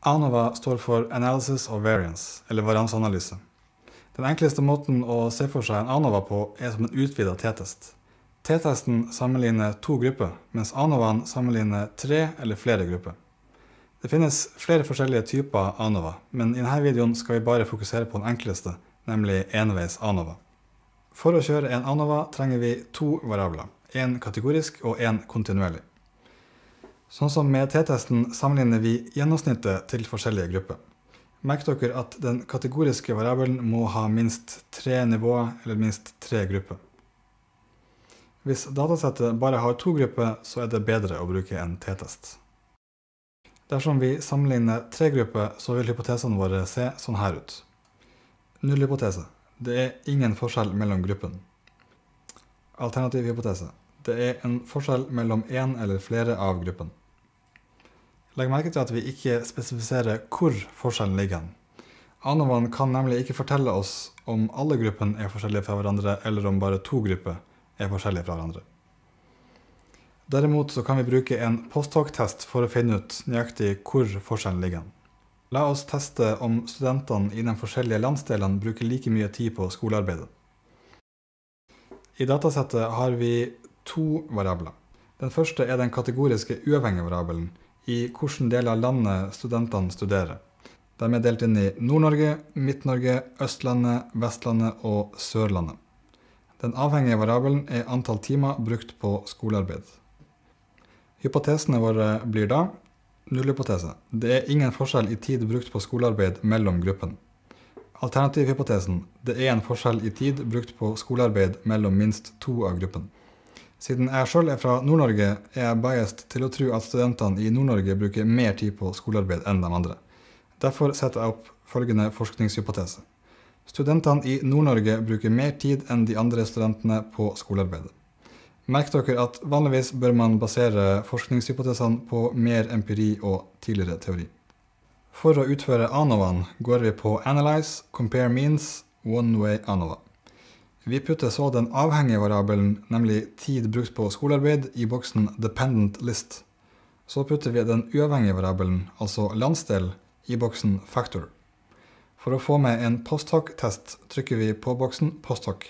ANOVA står for Analysis of Variance, eller variansanalyse. Den enkleste måten å se for seg en ANOVA på, er som en utvida T-test. T-testen sammenligner to grupper, mens ANOVA-en sammenligner tre eller flere grupper. Det finnes flere forskjellige typer ANOVA, men i denne videoen skal vi bare fokusere på den enkleste, nemlig enveis ANOVA. For å kjøre en ANOVA trenger vi to variabler, én kategorisk og én kontinuerlig. Sånn som med t-testen sammenligner vi gjennomsnittet til forskjellige grupper. Merk dere at den kategoriske variabelen må ha minst tre nivåer eller minst tre grupper. Hvis datasettet bare har to grupper, så er det bedre å bruke en t-test. Dersom vi sammenligner tre grupper, så vil hypotesene våre se sånn her ut. Null hypotese. Det er ingen forskjell mellom gruppen. Alternativ hypotese det er en forskjell mellom én eller flere av gruppen. Legg merke til at vi ikke spesifiserer hvor forskjellen ligger. Anomaen kan nemlig ikke fortelle oss om alle gruppene er forskjellige fra hverandre, eller om bare to grupper er forskjellige fra hverandre. Derimot så kan vi bruke en posthoc-test for å finne ut nøyaktig hvor forskjellen ligger. La oss teste om studentene i de forskjellige landsdelene bruker like mye tid på skolearbeidet. I datasettet har vi to variabler. Den første er den kategoriske uavhengige variabelen i hvilken del av landet studentene studerer. De er delt inn i Nord-Norge, Midt-Norge, Østlandet, Vestlandet og Sørlandet. Den avhengige variabelen er antall timer brukt på skolearbeid. Hypotesene våre blir da nullhypotese. Det er ingen forskjell i tid brukt på skolearbeid mellom gruppen. Alternativhypotesen det er en forskjell i tid brukt på skolearbeid mellom minst to av gruppen. Siden jeg sjøl er fra Nord-Norge, er jeg biased til å tro at studentene i Nord-Norge bruker mer tid på skolearbeid enn de andre. Derfor setter jeg opp følgende forskningshypotese. Studentene i Nord-Norge bruker mer tid enn de andre studentene på skolearbeidet. Merk dere at vanligvis bør man basere forskningshypotesene på mer empiri og tidligere teori. For å utføre ANOVA-en går vi på Analyze, Compare Means, One Way ANOVA. Vi putter så den avhengige variabelen, nemlig tid brukt på skolearbeid, i boksen dependent list. Så putter vi den uavhengige variabelen, altså landsdel, i boksen factor. For å få med en posthoc-test trykker vi på boksen posthoc.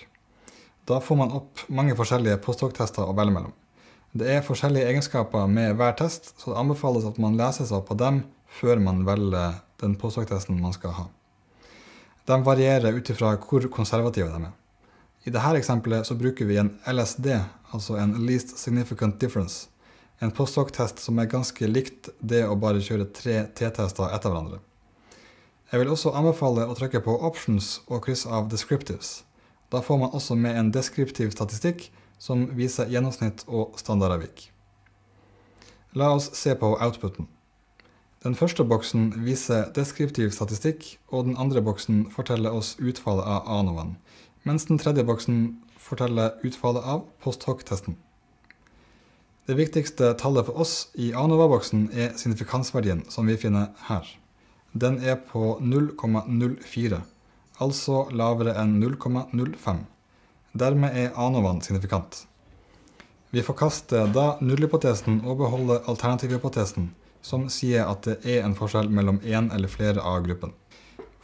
Da får man opp mange forskjellige posthoc-tester å velge mellom. Det er forskjellige egenskaper med hver test, så det anbefales at man leser seg på dem før man velger den posthoc-testen man skal ha. De varierer ut ifra hvor konservative de er. I dette eksempelet så bruker vi en LSD, altså en Least Significant Difference, en postdoc-test som er ganske likt det å bare kjøre tre T-tester etter hverandre. Jeg vil også anbefale å trykke på options og kryss av descriptives. Da får man også med en deskriptiv statistikk som viser gjennomsnitt og standardavvik. La oss se på outputen. Den første boksen viser deskriptiv statistikk, og den andre boksen forteller oss utfallet av ANOVAN, mens den tredje boksen forteller utfallet av post testen Det viktigste tallet for oss i ANOVA-boksen er signifikansverdien, som vi finner her. Den er på 0,04, altså lavere enn 0,05. Dermed er ANOVA-en signifikant. Vi forkaster da nullhypotesen og beholder alternativhypotesen, som sier at det er en forskjell mellom én eller flere av gruppen.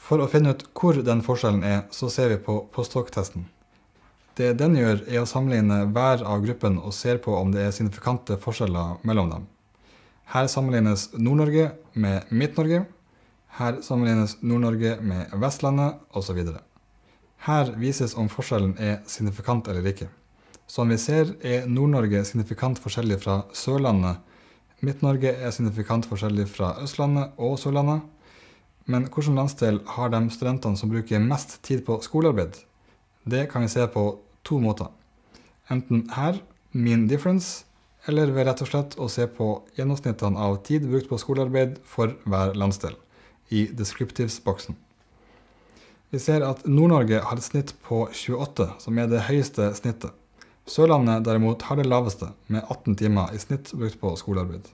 For å finne ut hvor den forskjellen er, så ser vi på postdoc-testen. Det den gjør, er å sammenligne hver av gruppen og ser på om det er signifikante forskjeller mellom dem. Her sammenlignes Nord-Norge med Midt-Norge. Her sammenlignes Nord-Norge med Vestlandet, osv. Her vises om forskjellen er signifikant eller ikke. Som vi ser, er Nord-Norge signifikant forskjellig fra Sørlandet. Midt-Norge er signifikant forskjellig fra Østlandet og Sørlandet men hvilken landsdel har de studentene som bruker mest tid på skolearbeid? Det kan vi se på to måter. Enten her, mean difference, eller ved rett og slett å se på gjennomsnittene av tid brukt på skolearbeid for hver landsdel, i descriptives-boksen. Vi ser at Nord-Norge har et snitt på 28, som er det høyeste snittet. Sørlandet derimot har det laveste, med 18 timer i snitt brukt på skolearbeid.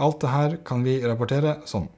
Alt dette kan vi rapportere sånn.